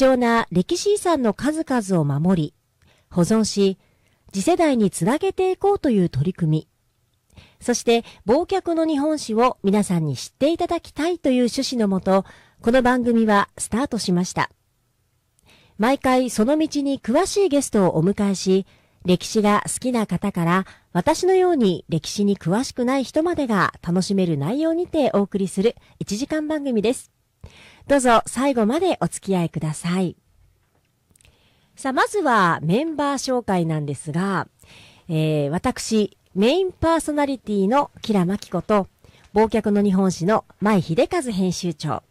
貴重な歴史遺産の数々を守り、保存し、次世代につなげていこうという取り組み、そして忘却の日本史を皆さんに知っていただきたいという趣旨のもと、この番組はスタートしました。毎回その道に詳しいゲストをお迎えし、歴史が好きな方から私のように歴史に詳しくない人までが楽しめる内容にてお送りする1時間番組です。どうぞ最後までお付き合いください。さあ、まずはメンバー紹介なんですが、えー、私、メインパーソナリティのキラマキコと、忘却の日本史の舞秀和編集長、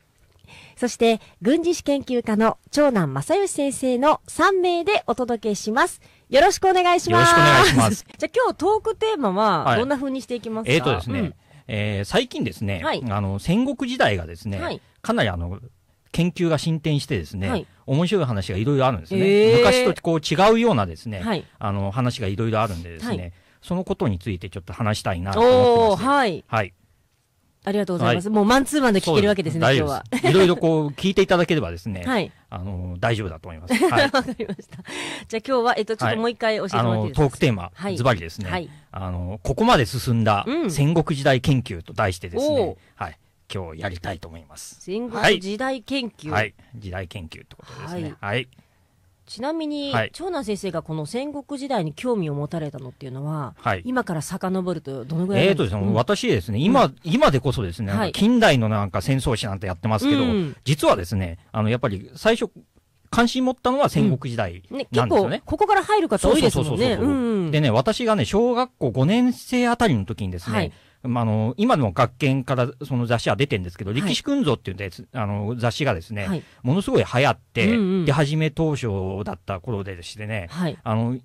そして、軍事史研究家の長男正義先生の3名でお届けします。よろしくお願いします。よろしくお願いします。じゃあ今日トークテーマは、どんな風にしていきますか、はい、えっ、ー、とですね、うん、えー、最近ですね、はい、あの、戦国時代がですね、はい、かなりあの、研究が進展してですね、はい、面白い話がいろいろあるんですね、えー、昔とこう違うようなですね、はい、あの話がいろいろあるんでですね、はい、そのことについてちょっと話したいなと思ってます、ね、はい。はい。ありがとうございます。もうマンツーマンで聞けるわけですね、今日は。いろいろこう聞いていただければですね、はい、あの、大丈夫だと思います。わ、はい、かりました。じゃあ今日は、えっと、ちょっともう一回教えてもらっていいですか、トークテーマ、ズバリですね、はい、あの、ここまで進んだ戦国時代研究と題してですね、はい。今日やりたいと思います戦国時代研究、はい、はい、時代研究ってことですねはい、はいちなみに、はい、長男先生がこの戦国時代に興味を持たれたのっていうのは、はい、今から遡るとどのぐらいえっ、ー、とですね、うん、私ですね、今、うん、今でこそですね、はい、近代のなんか戦争史なんてやってますけど、うん、実はですね、あの、やっぱり最初、関心持ったのは戦国時代なんですよね。ねここから入る方多いですもんね。でね、私がね、小学校5年生あたりの時にですね、はい、まあ、あの、今でも学研からその雑誌は出てるんですけど、はい、力士群像っていうあの雑誌がですね、はい、ものすごい流行って、出始め当初だった頃でしてね、はい、あの、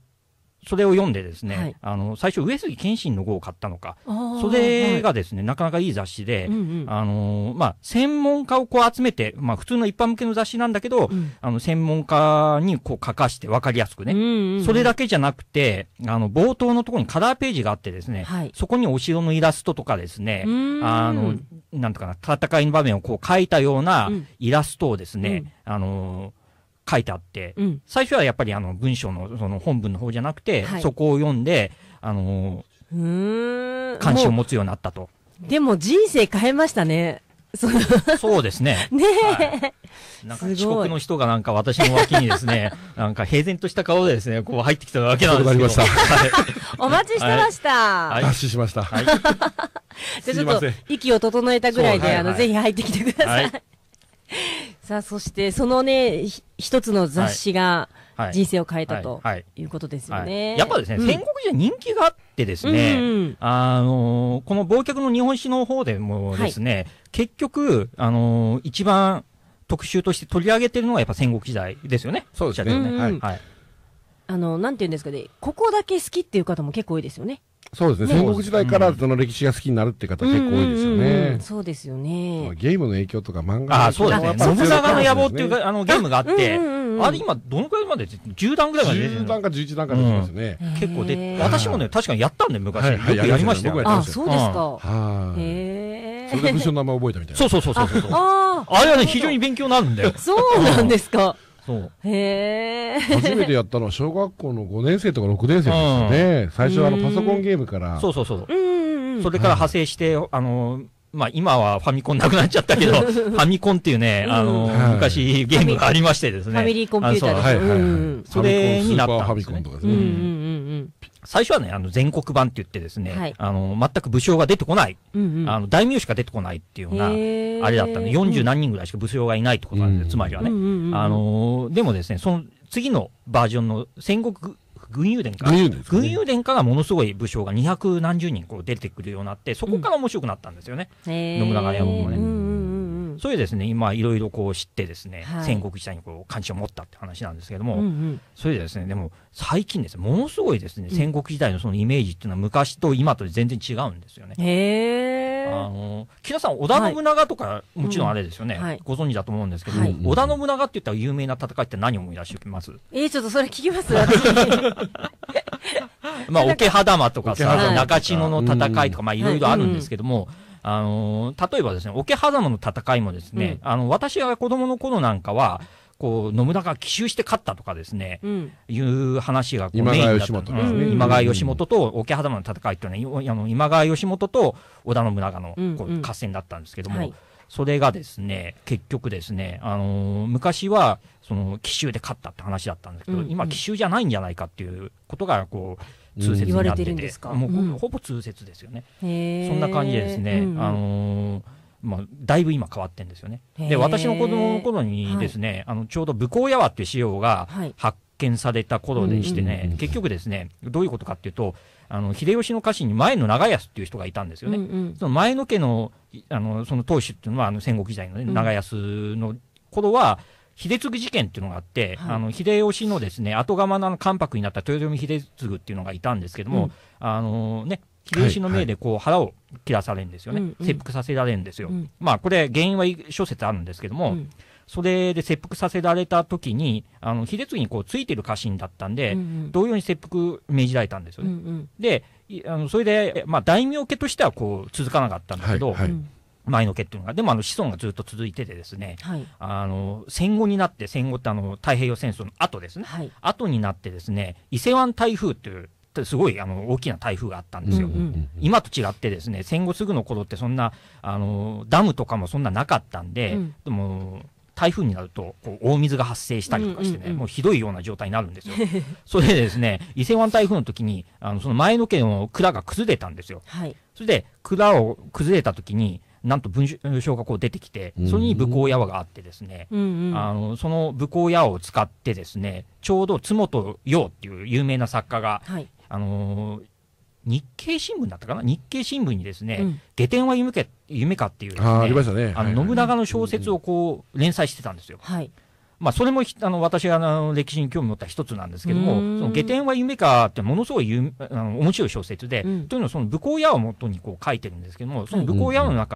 それを読んでですね、はい、あの最初上杉謙信の号を買ったのかそれがですね、はい、なかなかいい雑誌で、うんうん、あのまあ、専門家をこう集めて、まあ、普通の一般向けの雑誌なんだけど、うん、あの専門家にこう書かして分かりやすくね、うんうんうん、それだけじゃなくてあの冒頭のところにカラーページがあってですね、はい、そこにお城のイラストとかですねあのなんとかな戦いの場面をこう書いたようなイラストをですね、うん、あの書いてあって、うん、最初はやっぱりあの文章のその本文の方じゃなくて、はい、そこを読んで、あのー、関心を持つようになったと。でも人生変えましたね。そそうですね。ねえ、はい、なんか四国の人がなんか私の脇にですね、なんか平然とした顔でですね、こう入ってきたわけなんですけど。はい、お待ちしてました。はい。はい、しました。はい。じゃちょっと息を整えたぐらいで、あの、ぜひ入ってきてください。さあ、そしてそのね、一つの雑誌が、人生を変えたということですよね。やっぱですね、戦国時代人気があってですね、うん、あのー、この忘却の日本史の方でもですね、はい、結局、あのー、一番特集として取り上げてるのがやっぱ戦国時代ですよね。そうですよねうんうん、はい。あの、なんて言うんですかね、ここだけ好きっていう方も結構多いですよね。そうですね。戦国時代からその歴史が好きになるって方結構多いですよね。そうですよね。ゲームの影響とか漫画ああ、そうですね。信長の野望っていうか、あの、ゲームがあって、あれ今、どのくらいまで ?10 段ぐらいまで10段か11段か出てますね。結構で、私もね、確かにやったんで、昔。よい、やりましたよ。あ、そうですか。へい。それで武将の名前覚えたみたいな。そうそうそうそう。ああ。あれはね、非常に勉強になるんだよ。そうなんですか。そうへえ初めてやったのは小学校の5年生とか6年生ですよね、うん、最初はあのパソコンゲームからそうそうそう,、それから派生して、はい、あのまあ今はファミコンなくなっちゃったけど、ファミコンっていうね、あの、昔ゲームがありましてですね。ファミリーコンピューターです。それになったんです、ね。ファミコンとかですね。最初はね、あの、全国版って言ってですね、はい、あの、全く武将が出てこない、うんうん、あの、大名しか出てこないっていうような、あれだったんで、40何人ぐらいしか武将がいないってことなんですよ、うん、つまりはね。うんうんうん、あのー、でもですね、その、次のバージョンの戦国軍友殿か。軍友殿、下がからものすごい武将が200何十人こう出てくるようになって、そこから面白くなったんですよね。うん、がね、僕もね。、それですね今いろいろこう知ってですね、はい、戦国時代にこう関心を持ったって話なんですけども、うんうん、それでですねでも最近ですねものすごいですね戦国時代のそのイメージっていうのは昔と今と全然違うんですよね。へあの木田さん織田信長とか、はい、もちろんあれですよね、うんご存知だと思うんですけど、はい、織田信長って言ったら有名な戦いって何を思い出してます、えー、ちょっとそれ聞きます まあ、桶狭間とかさ、中篠野の戦いとか、まあ、いろいろあるんですけども、うんあのー、例えばですね、桶狭間の戦いもですね、うん、あの、私が子供の頃なんかは、こう、野村が奇襲して勝ったとかですね、うん、いう話がこうメインだった今川義元、ねうん、今川義元と桶狭間の戦いっていうのは、今川義元と織田信長のこう合戦だったんですけども、うんうんそれがですね、結局ですね、あのー、昔は、その、奇襲で勝ったって話だったんですけど、うんうん、今、奇襲じゃないんじゃないかっていうことが、こう、通説になってて、うん、てもうほぼ通説ですよね、そんな感じですね、あのーまあ、だいぶ今変わってんですよね。で、私の子供の頃にですね、はい、あの、ちょうど武功やわっていう資料が発見された頃でしてね、はい、結局ですね、どういうことかっていうと、あの、秀吉の家臣に前の長安っていう人がいたんですよね。うんうん、その前の家の、あの、その当主っていうのは、あの、戦国時代のね、長安の頃は、秀次事件っていうのがあって、はい、あの秀吉のですね後釜の関白になった豊臣秀次っていうのがいたんですけども、うん、あのね秀吉の命でこう腹を切らされるんですよね、はいはい、切腹させられるんですよ、うん、まあこれ原因は諸説あるんですけども、うん、それで切腹させられた時にあの秀次にこうついてる家臣だったんで、うんうん、同様に切腹命じられたんですよね、うんうん、であのそれで、まあ、大名家としてはこう続かなかったんだけど、はいはい前の家っていうのが、でもあの子孫がずっと続いててですね、はい、あの戦後になって、戦後ってあの太平洋戦争の後ですね、はい、後になってですね、伊勢湾台風っていう、すごいあの大きな台風があったんですよ、うんうん、今と違って、ですね戦後すぐの頃って、そんなあのダムとかもそんななかったんで、うん、でも台風になるとこう大水が発生したりとかしてね、もうひどいような状態になるんですよ。それでですね、伊勢湾台風の時にあに、その前の家の蔵が崩れたんですよ。はい、それで蔵を崩れた時になんと文章がこう出てきて、それに武功野があってですね、うんうん、あのその武功野を使ってですね、ちょうど津本陽っていう有名な作家が、はい、あのー日経新聞だったかな日経新聞にですね、うん、下天は夢か夢かっていうですね、あありましたね。あの、信長の小説をこう、連載してたんですよ。はい。まあ、それも、あの、私が、あの、歴史に興味持った一つなんですけども、その、下天は夢かってものすごい有、あの、面白い小説で、うん、というのは、その、武功屋をもとにこう書いてるんですけども、その武功屋の中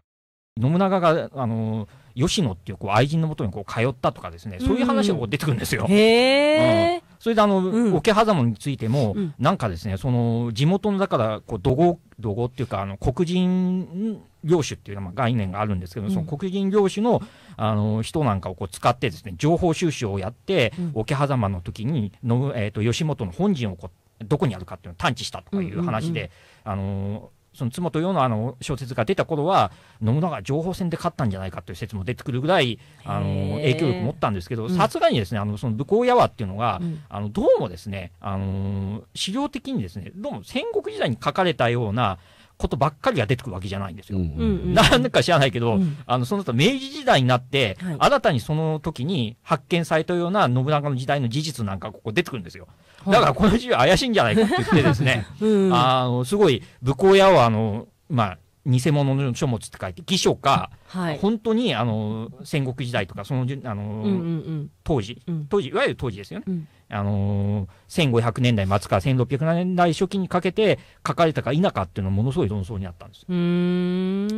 信長が、あの吉野っていうこう愛人のもとにこう通ったとかですね、そういう話が出てくるんですよ。へうんそれであの、うん、桶狭間についても、うん、なんかですね、その地元のだからこう土豪、土豪っていうか、あの黒人領主っていうのは概念があるんですけど、うん、その黒人領主のあの人なんかをこう使ってですね、情報収集をやって、うん、桶狭間の時にの、えーと、と吉本の本陣をこうどこにあるかっていうのを探知したとかいう話で、あのその妻と世のあの小説が出た頃は、信長情報戦で勝ったんじゃないかという説も出てくるぐらい、あの影響力持ったんですけど、さすがにですね、あのその武功やわっていうのが、うん、あのどうもですね、あの資料的にですね、どうも戦国時代に書かれたような、ことばっかりが出てくるわけじゃないんですよ。うんん、なんか知らないけど、うん、あの、その後明治時代になって、はい、新たにその時に発見されたような信長の時代の事実なんかここ出てくるんですよ。だからこの字は怪しいんじゃないかって言ってですね、うん、あの、すごい、武功屋はあの、まあ、偽物の書物って書いて偽書か、はい、本当にあの戦国時代とかそのあの、うんうん、当時当時いわゆる当時ですよね、うん、あの1500年代末から1600年代初期にかけて書かれたか否かっていうのはものすごい論争にあったんで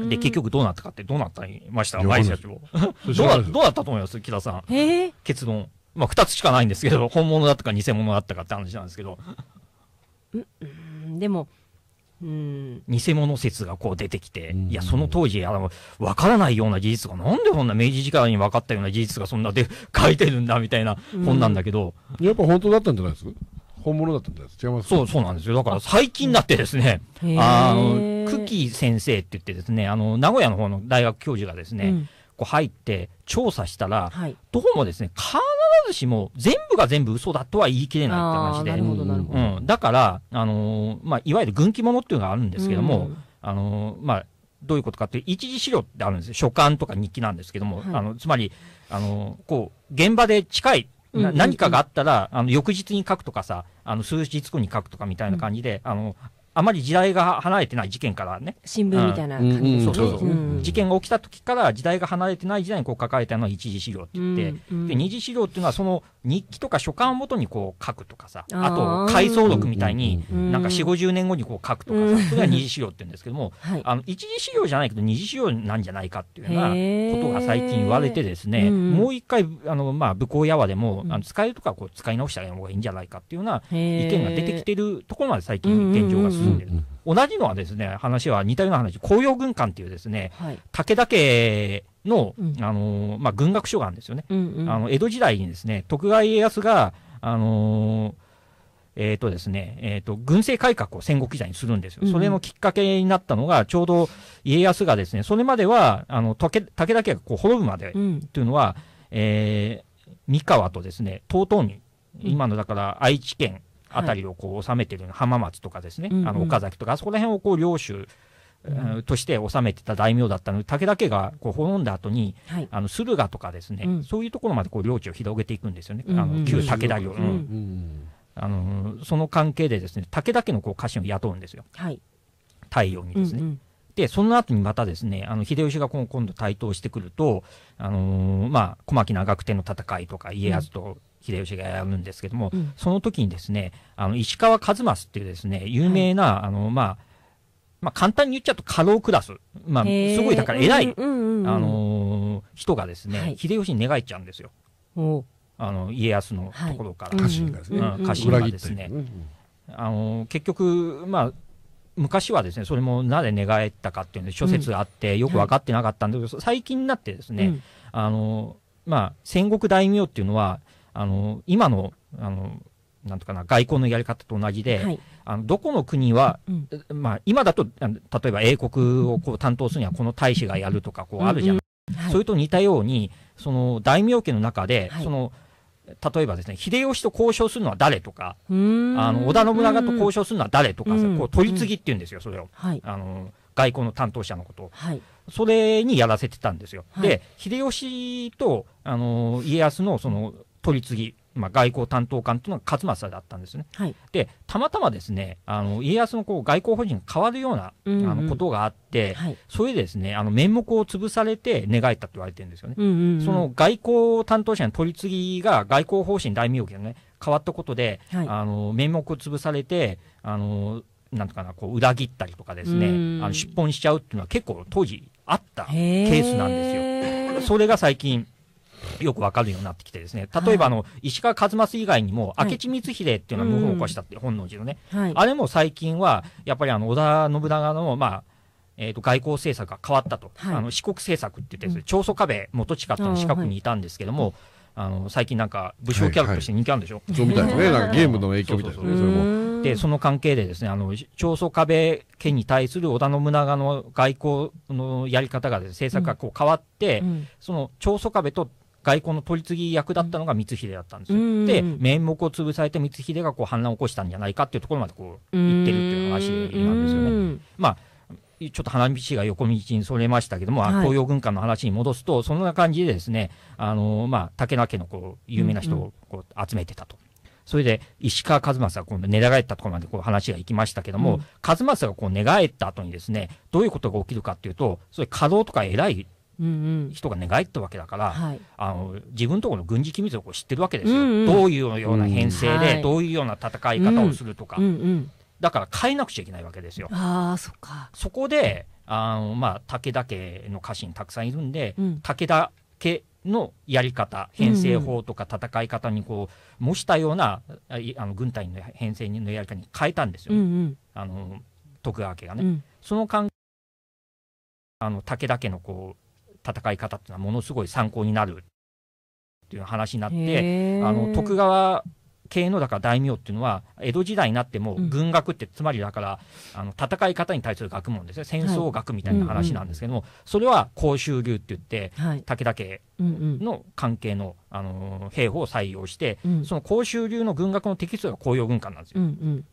すで結局どうなったかってどうなったました前社長どうどうだったと思います木田さん結論まあ2つしかないんですけど本物だったか偽物だったかって話なんですけどでも偽物説がこう出てきて、いや、その当時、あの、わからないような事実が、なんでこんな明治時代に分かったような事実がそんなで書いてるんだみたいな本なんだけど、やっぱ本当だったんじゃないですか本物だったんじゃないですか違いますそう、そうなんですよ。だから最近だってですね、あの、久喜先生って言ってですね、あの、名古屋の方の大学教授がですね、こう入って調査したら、はい、どうもですね、必ずしも全部が全部嘘だとは言い切れないって話で、うん、だから、あのー、まあ、いわゆる軍記物っていうのがあるんですけども、うん、あのー、まあ、どういうことかって、一次資料ってあるんです書簡とか日記なんですけども、はい、あの、つまり、あの、こう、現場で近い、何かがあったら、あの、翌日に書くとかさ、あの、数日後に書くとかみたいな感じで、うん、あの、あまり時代が離れてない事件からね。新聞みたいな感じそうそうそう。事件が起きた時から時代が離れてない時代にこう書かれたのは一次資料って言って、で、二次資料っていうのはその日記とか書簡をもとにこう書くとかさ、あと回想録みたいになんか4、50年後にこう書くとかさ、それは二次資料って言うんですけども、あの、一次資料じゃないけど二次資料なんじゃないかっていうようなことが最近言われてですね、もう一回、あの、まあ、武功やわでも、あの使えるとかこう使い直した方がいいんじゃないかっていうような意見が出てきてるところまで最近現状が進同じのはですね、話は似たような話、紅葉軍艦っていうですね、はい、武田家の、うん、あの、まあ、軍学書があるんですよね。うんうん、あの、江戸時代にですね、徳川家康が、あのー、えっ、ー、とですね、えっ、ー、と、軍政改革を戦国時代にするんですよ。それのきっかけになったのが、ちょうど家康がですね、それまでは、あの、武田家がこう滅ぶまで、というのは、うん、え三河とですね、遠江に、今のだから愛知県、あたりをこう収めてる、はい、浜松とかですね、うんうん、あの岡崎とか、あそこら辺をこう領主、うん、として治めてた大名だったので、武田家がこう滅んだ後に、はい、あの駿河とかですね、うん、そういうところまでこう領地を広げていくんですよね、うん、あの旧武田領、あのその関係でですね武田家のこう家臣を雇うんですよ、はい、太陽にですね。うんうん、でその後にまたですねあの秀吉が今度台頭してくると、あのー、まあ、小牧長久手の戦いとか家康と秀吉がやるんですけども、うん、その時にですね、あの、石川一正っていうですね、有名な、はい、あの、まあ、まあ、簡単に言っちゃうと過労クラス。まあ、すごいだから偉い、あのー、人がですね、はい、秀吉に寝返っちゃうんですよ。あの、家康のところから。家臣がですね。家臣がですね。あの結局、まあ、昔はですね、それもなぜ寝返ったかっていうの諸説があって、よく分かってなかったんだけど、最近になってですね、あの、まあ、戦国大名っていうのは、あの、今の、あの、なんとかな、外交のやり方と同じで、はい、あのどこの国は、うん、まあ、今だと、例えば英国をこう担当するにはこの大使がやるとか、こうあるじゃない、うんうんはい、それと似たように、その大名家の中で、はい、その、例えばですね、秀吉と交渉するのは誰とか、あの、織田信長と交渉するのは誰とか、こう取り次ぎって言うんですよ、それを。はい、あの、外交の担当者のことを。はい、それにやらせてたんですよ。で、秀吉と、あの、家康の、その、取り次ぎ、まあ、外交担当官というのが勝政だったんですね。はい、でたまたまですねあの家康のこう外交法人が変わるような、あのことがあって、はい、それでですねあの面目を潰されて寝返ったと言われてるんですよね。うんうんうん、その外交担当者の取り次ぎが外交方針大名家のね変わったことで、はい、あの面目を潰されてあのなんとかなこう裏切ったりとかですね、あの出奔しちゃうっていうのは結構当時あったケースなんですよ。それが最近よくわかるようになってきてですね、例えばあの、石川数正以外にも、明智光秀っていうのは謀反を起こしたって、本能寺のね、あれも最近は、やっぱりあの、織田信長の、まあ、えー、と外交政策が変わったと、はい、あの四国政策って言って、長宗我部元親くの近くにいたんですけども、あの最近なんか武将キャラとして人気あるんでしょ、はそうみたいですね、なんかゲームの影響みたいですね、それも。で、その関係でですね、あの長宗我部家に対する織田信長の外交のやり方がです、ね、政策がこう変わって、その長宗我部と外交の取り次ぎ役だったのが光秀だったんですよ。うん、で、面目を潰されて光秀がこう反乱を起こしたんじゃないかっていうところまでこう言ってるっていう話なんですよね。まあちょっと花道が横道にそれましたけども、はい、東洋軍艦の話に戻すと、そんな感じでですね、あのまあ、武田家のこう有名な人をこう集めてたと。うんうんそれで、石川一正がこう寝返ったところまでこう話が行きましたけども、うん、一正がこう寝返った後にですね、どういうことが起きるかっていうと、それ稼働とか偉い人が願いったわけだから、うんうん、あの自分とこの軍事機密を知ってるわけですよ、うんうん、どういうような編成で、どういうような戦い方をするとか、うんうん、だから変えなくちゃいけないわけですよ。あそかそこであの、まあ、武田家の家臣たくさんいるんで、うん、武田家のやり方編成法とか戦い方にこう模したようなあの軍隊の編成のやり方に変えたんですよ、うんうん、あの徳川家がね。うん、その関あの武田家のこう戦い方っていうのはものすごい参考になるっていう話になってあの徳川系のだから大名っていうのは江戸時代になっても軍学って、つまりだからあの戦い方に対する学問ですね戦争学みたいな話なんですけども、それは甲州流って言って、武田家の関係の、あの兵法を採用して、その甲州流の軍学のテキストが紅葉軍艦なんですよ。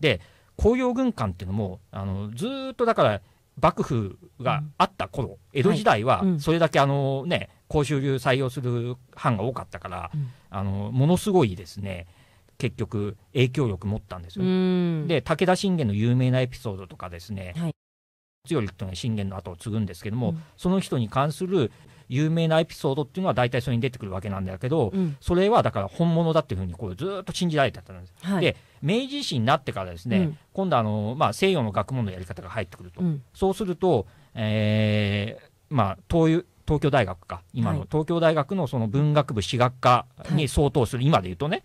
で紅葉軍艦っていうのもあのずっとだから幕府があった頃、江戸時代はそれだけあの、ね、公衆流採用する藩が多かったから、あのものすごいですね結局影響力持ったんですよ。で武田信玄の有名なエピソードとかですね、はい、強力というのは信玄の後を継ぐんですけども、その人に関する有名なエピソードっていうのは大体それに出てくるわけなんだけど、うん、それはだから本物だっていうふうにこうずっと信じられてたんです。はい、で明治維新になってからですね、うん、今度あの、まあ、西洋の学問のやり方が入ってくると、うん、そうすると、えーまあ、東東京大学か今の、東京大学のその文学部史学科に相当する、はい、今で言うとね、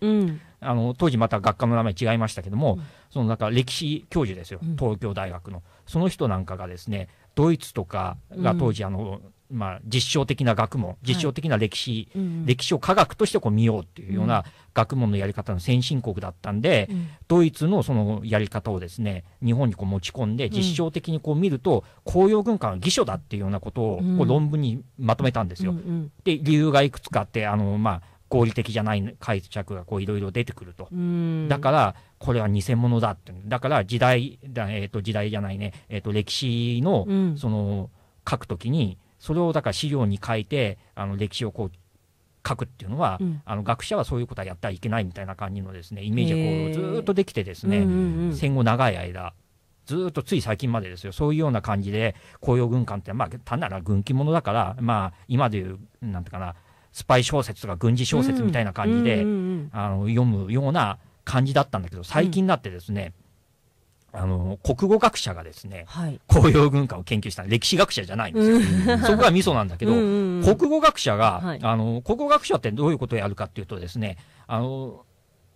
あの当時また学科の名前違いましたけども、そのなんか歴史教授ですよ東京大学の、その人なんかがですねドイツとかが当時あの、まあ、実証的な学問、実証的な歴史、はい歴史を科学としてこう見ようっていうような学問のやり方の先進国だったんで、うん、ドイツのそのやり方をですね、日本にこう持ち込んで、実証的にこう見ると、公用軍艦は偽書だっていうようなことをこう論文にまとめたんですよ。うんうん、で、理由がいくつかあって、あの、まあ、合理的じゃない解釈がこういろいろ出てくると。だから、これは偽物だって。だから時代、えっ、ー、と時代じゃないね、えっ、ー、と歴史の、その、書くときに、それをだから資料に書いてあの歴史をこう書くっていうのは、うん、あの学者はそういうことはやってはいけないみたいな感じのですねイメージがこうずっとできてですね、うんうんうん、戦後長い間ずっとつい最近までですよそういうような感じで紅葉軍艦って、まあ、単なる軍記ものだから、まあ、今でいうなんていうかなスパイ小説とか軍事小説みたいな感じで、うんうんうんうん、あの読むような感じだったんだけど最近になってですね、あの、国語学者がですね、はい、紅葉文化を研究した歴史学者じゃないんですよ。そこがミソなんだけど、国語学者が、はい、あの、国語学者ってどういうことをやるかっていうとですね、あの、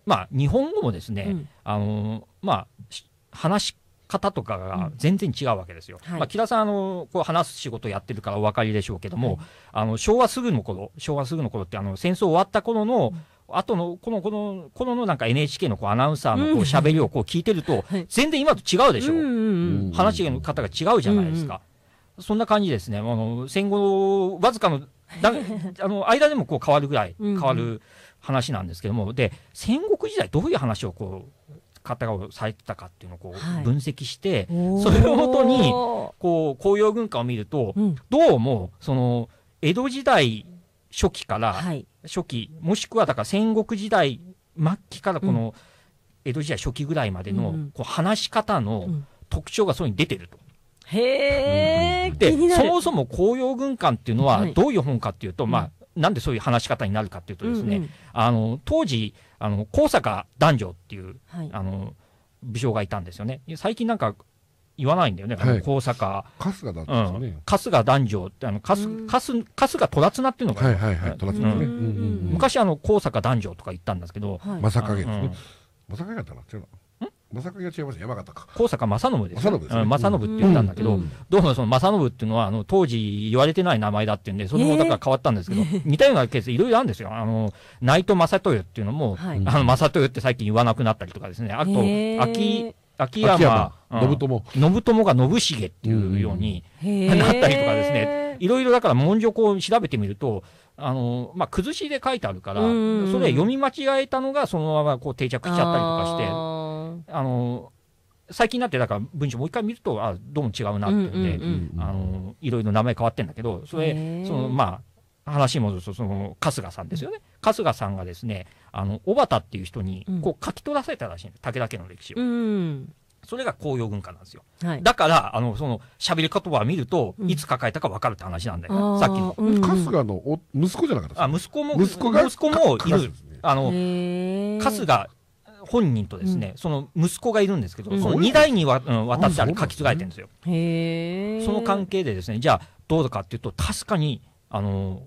まあ、日本語もですね、うん、あの、まあ、話し方とかが全然違うわけですよ。うんはい、まあ、木田さん、あの、こう話す仕事やってるからお分かりでしょうけども、あの、昭和すぐの頃、昭和すぐの頃って、あの、戦争終わった頃の、との、この、この、このなんか NHK のこうアナウンサーのこう喋りをこう聞いてると、全然今と違うでしょ。話の方が違うじゃないですか。そんな感じですね。あの、戦後、わずかの、だ あの、間でもこう変わるぐらい変わる話なんですけども、で、戦国時代どういう話をこう、方をされてたかっていうのをこう分析して、それをもとにこう紅葉文化を見ると、どうもその江戸時代初期から、はい、初期もしくはだから戦国時代末期からこの江戸時代初期ぐらいまでのこう話し方の特徴がそうに出てると。へで、そもそも紅葉軍艦っていうのはどういう本かっていうと、はい、まあ、なんでそういう話し方になるかっていうとですね、うんうん、あの、当時、あの、高坂男女っていう、はい、あの、武将がいたんですよね。最近なんか、言わないんだよね、はい、高坂。春日だったんですね、うん。春日男女って、あの、春、春、春が戸田綱っていうのが。はいはいはい、戸田ね。うん、昔、あの、高坂男女とか言ったんですけど。まさかげですね。まさかげだったな、違うの。まさかが違いました、山形か。高坂正信です、正信、ね、って言ったんだけど、うんうん、どうもその正信っていうのは、あの、当時言われてない名前だっていうんで、そのもだから変わったんですけど、えー、似たようなケースいろいろあるんですよ。あの、内藤正豊っていうのも、はい、あの、正豊って最近言わなくなったりとかですね。あと、えー、秋、秋山信友、信友が信繁っていうようになったりとかですね、いろいろだから文書を調べてみると、あのまあ、崩しで書いてあるから、それ読み間違えたのがそのままこう定着しちゃったりとかして、あの最近になってだから文章もう一回見ると、あどうも違うなっていうんで、いろいろ名前変わってんだけど、それ、そのまあ、話もその春日さんですよね、春日さんがですねあの小畑っていう人にこう書き取らせたらしいんです、武田家の歴史を。うんそれが紅葉文化なんですよ。はい、だから、あの、その、喋り言葉を見ると、いつ抱えたか分かるって話なんだよ、ね、さっきの。春日のお息子じゃなかったあ、息子も、息子息子もいる。あの、春日本人とですね、その息子がいるんですけど、その2代にわたってあれ書き継がれてるんですよ。その関係でですね、じゃあ、どうだかっていうと、確かに、あの、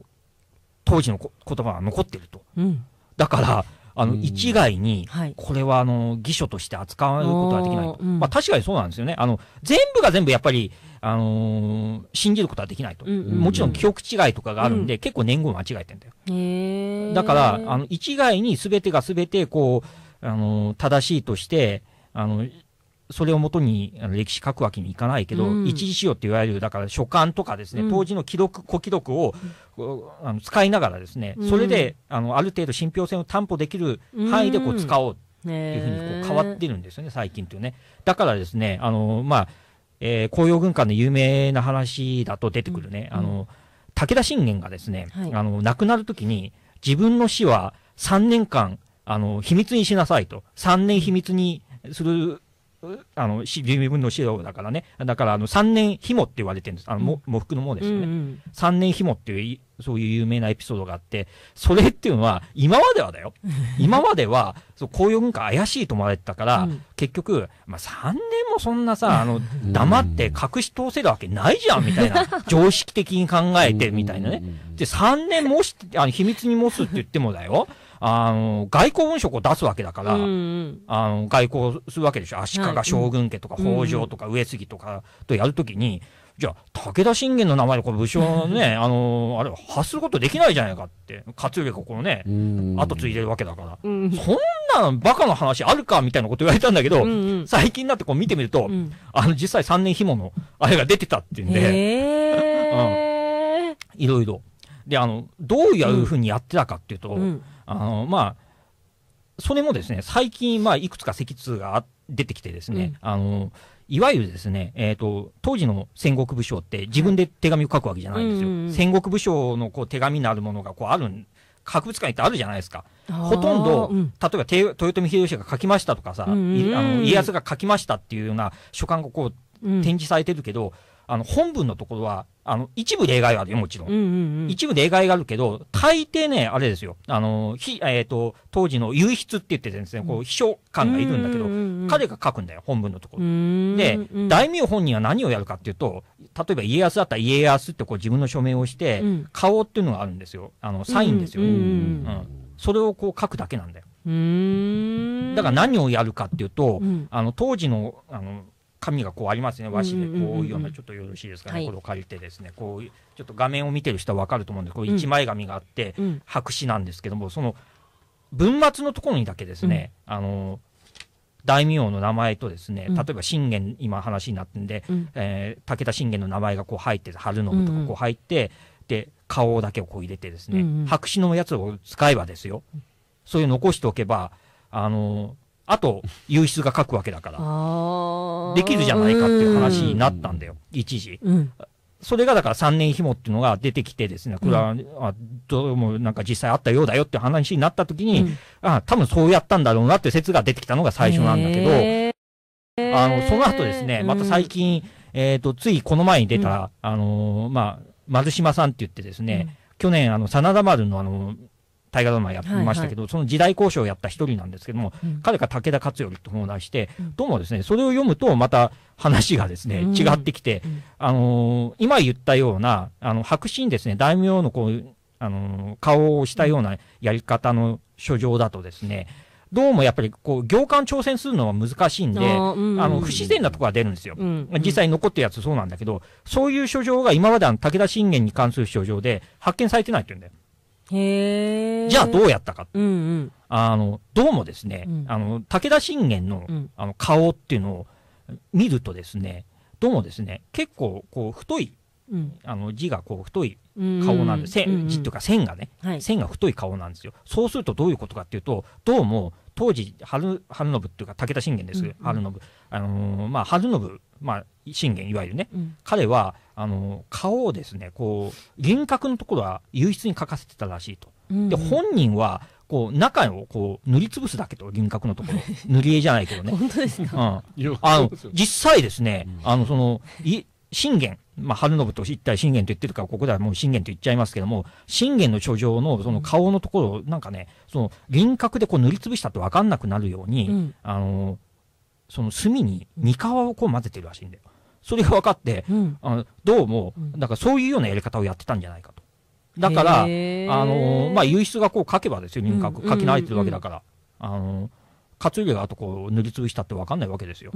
当時の言葉が残ってると。うん、だから、あの、一概に、これは、あの、議書として扱わることはできないと。まあ、確かにそうなんですよね。あの、全部が全部やっぱり、あのー、信じることはできないと。もちろん記憶違いとかがあるんで、うん、結構年号間違えてんだよ。へだから、あの、一概に全てが全て、こう、あのー、正しいとして、あのー、それをもとにあの歴史書くわけにいかないけど、うん、一時使用っていわゆるだから書簡とかですね、うん、当時の記録古記録を、うん、あの使いながらですね、それであのある程度信憑性を担保できる範囲でこう使おうというふうにこう変わってるんですよね最近というね。だからですねあのまあ、えー、紅葉軍艦の有名な話だと出てくるね、あの武田信玄がですね、はい、あの亡くなるときに自分の死は3年間あの秘密にしなさいと3年秘密にするあの、自分の資料だからね。だから、あの、三年紐って言われてるんです。あの、も、喪服のものですよね。ううん、三年紐っていう、そういう有名なエピソードがあって、それっていうのは、今まではだよ。今までは、そう、いう文化怪しいと思われてたから、うん、結局、まあ、三年もそんなさ、あの、黙って隠し通せるわけないじゃん、みたいな。常識的に考えて、みたいなね。で、三年もし、あの、秘密に持つって言ってもだよ。あの、外交文書を出すわけだから、うんうん、あの、外交するわけでしょ。足利将軍家とか、北条とか、上杉とかとやるときに、じゃあ、武田信玄の名前でこの武将ね、あの、あれ、発することできないじゃないかって、活力をこのね、後継いでるわけだから、うん、そんなバカな話あるかみたいなこと言われたんだけど、うんうん、最近になってこう見てみると、うん、あの、実際3年紐のあれが出てたっていうんで、いろいろ。で、あの、どういうふうにやってたかっていうと、うんあのまあそれもですね、最近、まあ、いくつか脊痛が出てきてですね、うん、あの、いわゆるですね、えっ、ー、と、当時の戦国武将って自分で手紙を書くわけじゃないんですよ。うんうんうん、戦国武将のこう手紙のあるものがこうあるん、博物館ってあるじゃないですか。ほとんど、例えば豊臣秀吉が書きましたとかさ、うんうん、あの家康が書きましたっていうような書簡がこう展示されてるけど、うんあの、本文のところは、あの、一部例外があるよ、もちろん。うんうんうん、一部例外があるけど、大抵ね、あれですよ、あの、ひ、えっ、ー、と、当時の優筆って言ってですね、こう、秘書官がいるんだけど、うんうんうん、彼が書くんだよ、本文のところ。で、大名本人は何をやるかっていうと、例えば家康だったら家康ってこう自分の署名をして、うん、顔っていうのがあるんですよ。あの、サインですよね。うん、うんうん、それをこう書くだけなんだよ。だから何をやるかっていうと、うん、あの当時のあの紙がこうありますね和紙でこういうようなちょっとよろしいですかね、これを借りてですねこういうちょっと画面を見てる人は分かると思うんでこう一枚紙があって、白紙なんですけどもその文末のところにだけですね、あの大名の名前とですね、例えば信玄今話になってんで、え武田信玄の名前がこう入って春信とかこう入って、で顔だけをこう入れてですね、白紙のやつを使えばですよそういう残しておけばあのーあと、輸出が書くわけだから、できるじゃないかっていう話になったんだよ、一時。うんそれがだから3年紐っていうのが出てきてですね、これは、うん、あどうもなんか実際あったようだよって話になった時に、うん、あ多分そうやったんだろうなって説が出てきたのが最初なんだけど、あの、その後ですね、また最近、うん、えっ、と、ついこの前に出た、うん、あのー、まあ、丸島さんって言ってですね、去年、あの、真田丸のあの、大河ドラマやってましたけど、はいはい、その時代交渉をやった一人なんですけども、うん、彼が武田勝頼とて本を出して、うん、どうもですね、それを読むとまた話がですね、違ってきて、うん、あのー、今言ったような、あの、白紙にですね、大名のこう、あのー、顔をしたようなやり方の書状だとですね、どうもやっぱりこう行間挑戦するのは難しいんで、あうんうん、あの不自然なところが出るんですよ、うんうん、実際に残ってるやつそうなんだけど、そういう書状が今まであの武田信玄に関する書状で発見されてないって言うんだよ。へじゃあどうやったか。うんうん、あの、どうもですね、うん、あの、武田信玄の、あの、顔っていうのを見るとですね、どうもですね、結構、こう、太い、うん、あの、字がこう、太い顔なんです、うんうん、字というか線がね、はい、線が太い顔なんですよ。そうするとどういうことかっていうと、どうも、当時春、春信っていうか、武田信玄です、うんうん、春信。あのー、まあ、春信、まあ、信玄、いわゆるね、うん、彼は、あのー、顔をですね、こう、輪郭のところは唯一に書かせてたらしいと。うんうん、で、本人は、こう、中をこう、塗りつぶすだけと、輪郭のところ。塗り絵じゃないけどね。本当ですか、うん、あの、実際ですね、あの、その、い、信玄、まあ、春信と一体信玄と言ってるから、ここではもう信玄と言っちゃいますけども、信玄の書状のその顔のところを、なんかね、その輪郭でこう塗りつぶしたと分かんなくなるように、うん、あの、その墨に三河をこう混ぜてるらしいんだよ。それが分かって、うん、あのどうも、だからそういうようなやり方をやってたんじゃないかと。だから、あの、まあ、優質がこう書けばですよ、輪郭、書き慣れてるわけだから。あの、勝頼があとこう塗りつぶしたって分かんないわけですよ、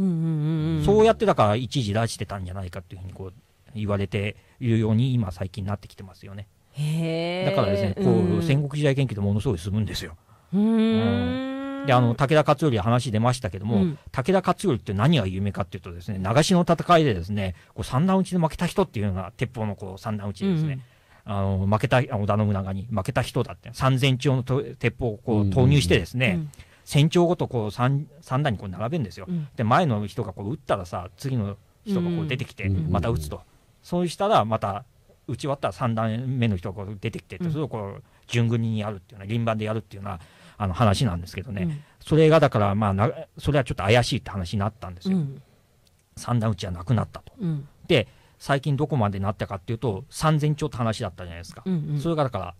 そうやってだから一時出してたんじゃないかっていうふうにこう言われているように今最近なってきてますよねだからですねこう、うん、戦国時代研究でものすごい進むんですよ。うんであの武田勝頼話出ましたけども、うん、武田勝頼って何が有名かっていうとですね長篠の戦いでですねこう三段打ちで負けた人っていうのが鉄砲のこう三段打ちですね、うん、あの負けた織田信長に負けた人だって三千丁の鉄砲をこう投入してですね、うん船長ごとこう 3, 3段にこう並べるんですよ、うん、で前の人がこう打ったらさ次の人がこう出てきてまた打つと、そうしたらまた打ち終わったら3段目の人がこう出てきてそれをこう順繰りにやるっていうのは輪番でやるっていうのはあの話なんですけどね、それがだからまあなそれはちょっと怪しいって話になったんですよ、うん、三段打ちはなくなったと。で最近どこまでなったかっていうと3000兆って話だったじゃないですか、うんうん、それがだから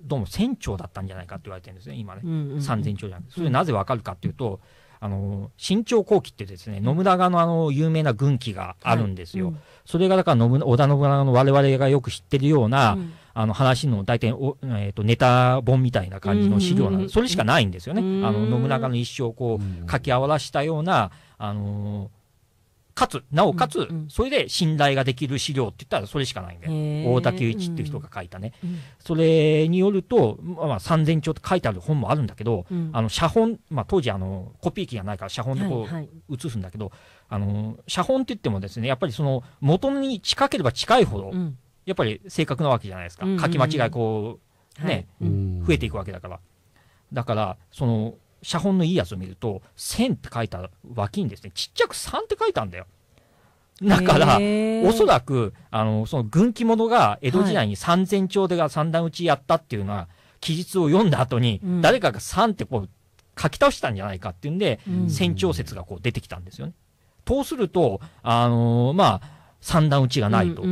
どうも船長だったんじゃないかって言われてるんですね、今ね、三千う兆じゃなくて、それなぜわかるかっていうと、あの新朝後期ってですね野村側のあの有名な軍記があるんですよ、はいうん、それがだから信織田信長の我々がよく知ってるような、うん、あの話の大体お、えーと、ネタ本みたいな感じの資料な、うんうん、それしかないんですよね、あの信長の一生こうかき表したような、あのかつ、なおかつ、うんうん、それで信頼ができる資料って言ったらそれしかないんだ太大竹一っていう人が書いたね。うん、それによると、まあ、3000兆って書いてある本もあるんだけど、うん、あの、写本、まあ、当時、あの、コピー機がないから写本でこう、写すんだけど、はいはい、あの、写本って言ってもですね、やっぱりその、元に近ければ近いほど、うん、やっぱり正確なわけじゃないですか。書き間違い、こう、ね、はい、増えていくわけだから。だから、その、写本のいいやつを見ると1000って書いた脇にですねちっちゃく3って書いたんだよ。だから、おそらく、あの、その軍記物が江戸時代に三千丁でが三段打ちやったっていうのは、記述を読んだ後に、誰かが3ってこう、書き倒したんじゃないかっていうんで、千ん、長説がこう出てきたんですよね。とすると、あのー、まあ、三段打ちがないと。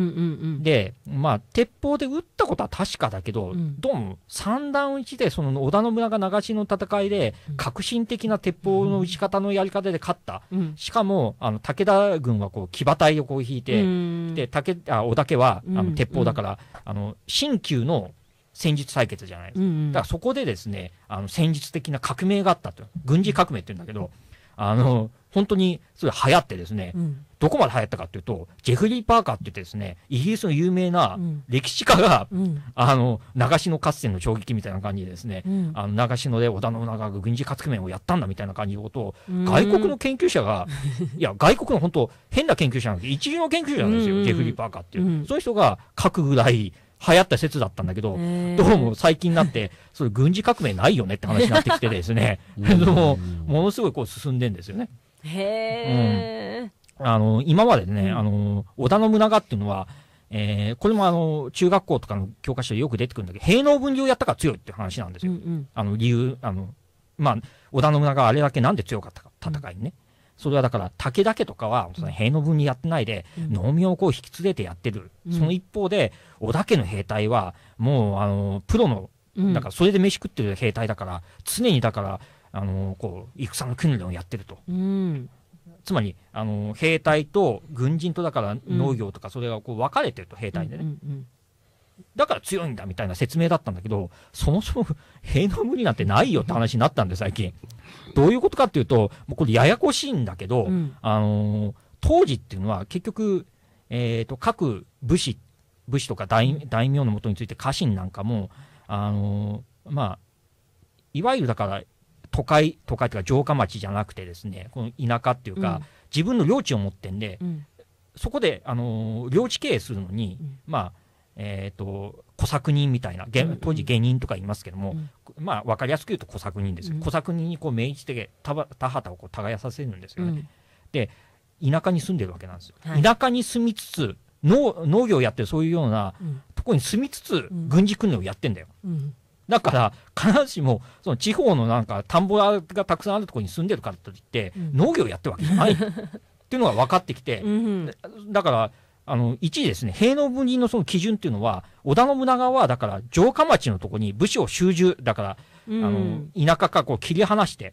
で、まあ、鉄砲で撃ったことは確かだけど、うん、どうも三段打ちで、その織田信長長篠の戦いで、革新的な鉄砲の打ち方のやり方で勝った。うん、しかも、あの、武田軍はこう、騎馬隊をこう引いて、うん、で、武、あ、織田家は、あの、鉄砲だから、あの、新旧の戦術対決じゃないですか。うんうん、だからそこでですね、あの、戦術的な革命があったと。軍事革命って言うんだけど、あの、本当に、それ流行ってですね、うん、どこまで流行ったかっていうと、ジェフリー・パーカーって言ってですね、イギリスの有名な歴史家が、うん、あの、長篠合戦の衝撃みたいな感じでですね、うん、あの長篠で織田信長が軍事革命をやったんだみたいな感じのことを、外国の研究者が、いや、外国の本当、変な研究者なんです一流の研究者なんですよ、ジェフリー・パーカーっていう。そういう人が書くぐらい、流行った説だったんだけど、どうも最近になって、それ軍事革命ないよねって話になってきてですね、もものすごいこう進んでんですよね。へえ、あの、今までね、あの、織田信長っていうのは、えー、これもあの、中学校とかの教科書でよく出てくるんだけど、平能分離をやったから強いって話なんですよ。うんうん、あの、理由、あの、まあ、織田信長あれだけなんで強かったか、戦いにね。それはだから、武田家とかは、兵能分にやってないで、農民をこう引き連れてやってる。うん、その一方で、織田家の兵隊は、もう、あの、プロの、だから、それで飯食ってる兵隊だから、常にだから、あの、こう、戦の訓練をやってると。うん、つまりあの兵隊と軍人とだから農業とかそれがこう分かれてると、兵隊でね、うんうんうんだから強いんだみたいな説明だったんだけど、そもそも兵の無理なんてないよって話になったんで、最近。どういうことかっていうと、もうこれややこしいんだけど、うん、あの当時っていうのは結局、えっ、ー、と、各武士、武士とか大大名のもとについて家臣なんかも、あのまあ、いわゆるだから、都会、というか城下町じゃなくてですね、この田舎っていうか、うん、自分の領地を持ってんで、うん、そこで、あのー、領地経営するのに、うん、まあ、えっ、ー、と、小作人みたいな、当時芸人とか言いますけども、うんまあ、わかりやすく言うと小作人です小作人にこう命じて田畑をこう耕させるんですよね。で、田舎に住んでるわけなんですよ。はい、田舎に住みつつ、農農業やってそういうようなところに住みつつ、軍事訓練をやってんだよ。だから必ずしもその地方のなんか田んぼがたくさんあるところに住んでるからといって、農業やってるわけじゃない っていうのが分かってきて、だからあの1ですね平の分離のその基準っていうのは織田信長はだから城下町のとこに武士を集中だから、うん、あの田舎からこう切り離して、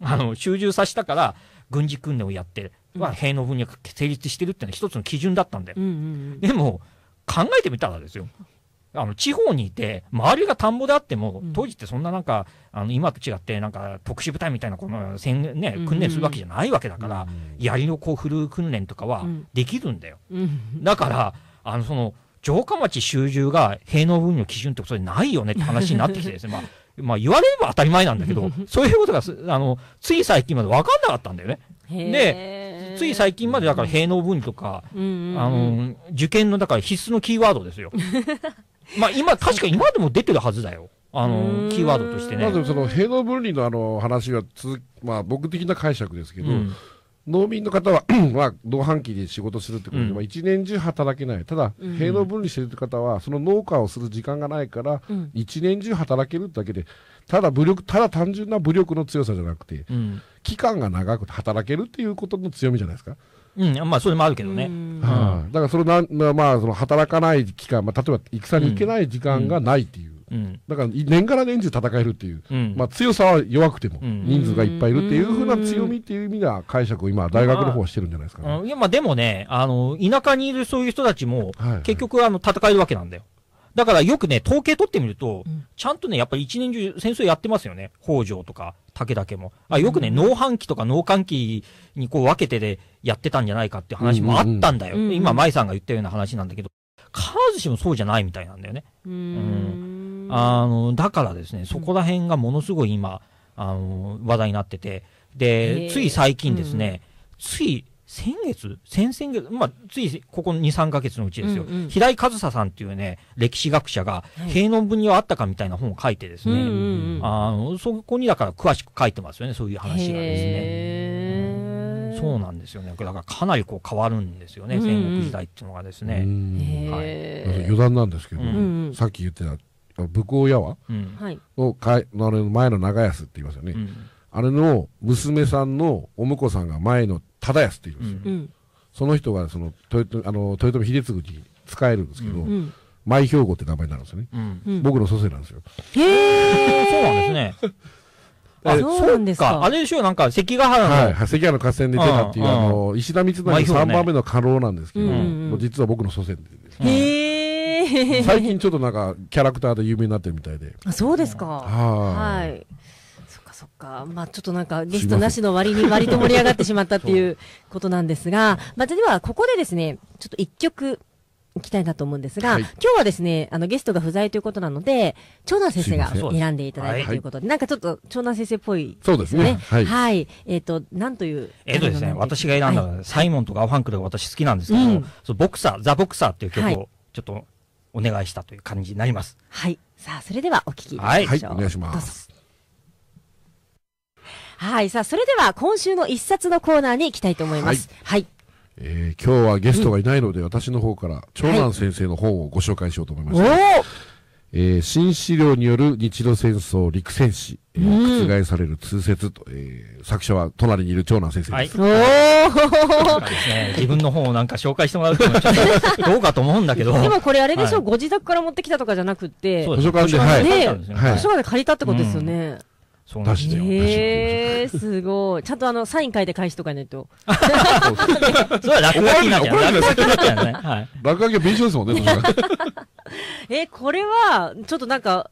あの集中させたから軍事訓練をやっては平の分離が成立してるっていうのは一つの基準だったんだよ。うんうんうん、でも考えてみたらですよあの地方にいて、周りが田んぼであっても、当時ってそんななんか、あの今と違って、なんか特殊部隊みたいなこの戦、ね、訓練するわけじゃないわけだから、槍のこう振る訓練とかはできるんだよ。だから、あのその城下町集中が兵農分野の基準ってそれないよねって話になってきてですね、まあ、まあ言われれば当たり前なんだけど、そういうことがあのつい最近まで分かんなかったんだよね。で、つい最近までだから、兵農分離とか、うんうんうん、あの、受験の、だから必須のキーワードですよ。まあ今、確か今でも出てるはずだよ。あの、キーワードとしてね。まあでもその平等分離のあの話はまあ僕的な解釈ですけど、うん農民の方は まあ、同伴期で仕事するってことで、うん、まあ、一年中働けない、ただ、平農分離してる方は、その農家をする時間がないから、一年中働けるだけで、ただ武力、ただ単純な武力の強さじゃなくて、うん、期間が長く働けるっていうことの強みじゃないですか。うん、まあ、それもあるけどね。うん、はあ、だからそれな、まあ、その働かない期間、まあ、例えば戦に行けない時間がないっていう。うん、だから年がら年中戦えるっていう、うん、まあ、強さは弱くても、人数がいっぱいいるっていうふうな強みっていう意味では解釈を今、大学の方はしてるんじゃないですか、ねまあ、いやまあでもねあの、田舎にいるそういう人たちも、結局あの戦えるわけなんだよ。はいはいだからよくね、統計取ってみると、うん、ちゃんとね、やっぱり一年中戦争やってますよね。北条とか武田家も。あよくね、農繁期とか農閑期にこう分けてでやってたんじゃないかっていう話もあったんだよ。うんうん今、舞さんが言ったような話なんだけど、必ずしもそうじゃないみたいなんだよね。うん。あの、だからですね、そこら辺がものすごい今、あの、話題になってて、で、つい最近ですね、つい先月先々月、まあ、ついここ2、3ヶ月のうちですよ。うんうん、平井和沙さんっていうね、歴史学者が、平穏分にはあったかみたいな本を書いてですね、うんうんうん、あのそこにだから詳しく書いてますよね、そういう話がですね。そうなんですよね。だからかなりこう変わるんですよね、うんうん、戦国時代っていうのがですね。はい、余談なんですけど、うんうん、さっき言ってた、武功屋は、うん、かいの前の長安って言いますよね。あれの娘さんのお婿さんが前の忠康っていうんですよ、うん、その人がその豊あの豊臣秀次に仕えるんですけど、うん兵庫って名前になるんですよね、僕の祖先なんですよへえそうなんですねあそうですか。あれでしょなんか、関ヶ原の。はい、関ヶ原の合戦で出たっていう、あの、石田三成3番目の家老なんですけど、実は僕の祖先で。へ最近ちょっとなんか、キャラクターで有名になってるみたいで。あ、そうですか。はい。そっか。まあ、ちょっとなんか、ゲストなしの割に 割と盛り上がってしまったっていうことなんですが、まあ、では、ここでですね、ちょっと一曲、いきたいなと思うんですが、はい、今日はですね、あの、ゲストが不在ということなので、長男先生が選んでいただいたということで、はい、なんかちょっと長男先生っぽい、ね、そうですね。はい。はい、えっ、ー、と、なんという。えっ、とですね、私が選んだのは、サイモンとかアファンクルが私好きなんですけど、うん、そボクサー、ザ・ボクサーっていう曲を、ちょっとお願いしたという感じになります。はい。さあ、それではお聴きいただきましょう。はい、お願いします。はい。さあ、それでは今週の一冊のコーナーに行きたいと思います。はい、はいえー、今日はゲストがいないので、うん、私の方から長男先生の本をご紹介しようと思いました。はい、えー、新資料による日露戦争陸戦史、えー、覆される通説と、えー、作者は隣にいる長男先生です。はい、おお ね、自分の本をなんか紹介してもらうとどうかと思うんだけど。でもこれあれでしょ、はい、ご自宅から持ってきたとかじゃなくて。図書館で、はい。はい、図書館で借りたってことですよね。うんそうなんですよ。えー、すごい。ちゃんとあの、サイン書いて返しとかないと。そうは落書きなんじゃな落書きなんじゃないはい。落書きは弁償ですもんね、え、これは、ちょっとなんか、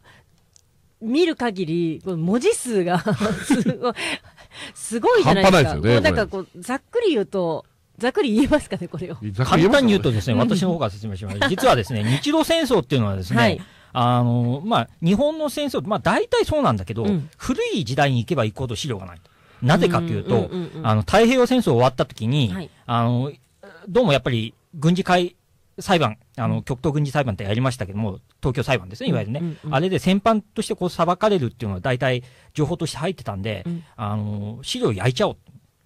見る限り、文字数が、すごい、すごいじゃないですか。半端ないですよね。なんかこう、ざっくり言うと、ざっくり言えますかね、これを。簡単に言うとですね、私の方から説明します。実はですね、日露戦争っていうのはですね、はいあの、まあ、日本の戦争、まあ、大体そうなんだけど、うん、古い時代に行けば行くほど資料がない。なぜかというと、あの、太平洋戦争終わった時に、はい、あの、どうもやっぱり軍事会、裁判、あの、極東軍事裁判ってやりましたけども、東京裁判ですね、いわゆるね。あれで戦犯としてこう裁かれるっていうのは大体情報として入ってたんで、うん、あの、資料焼いちゃおう。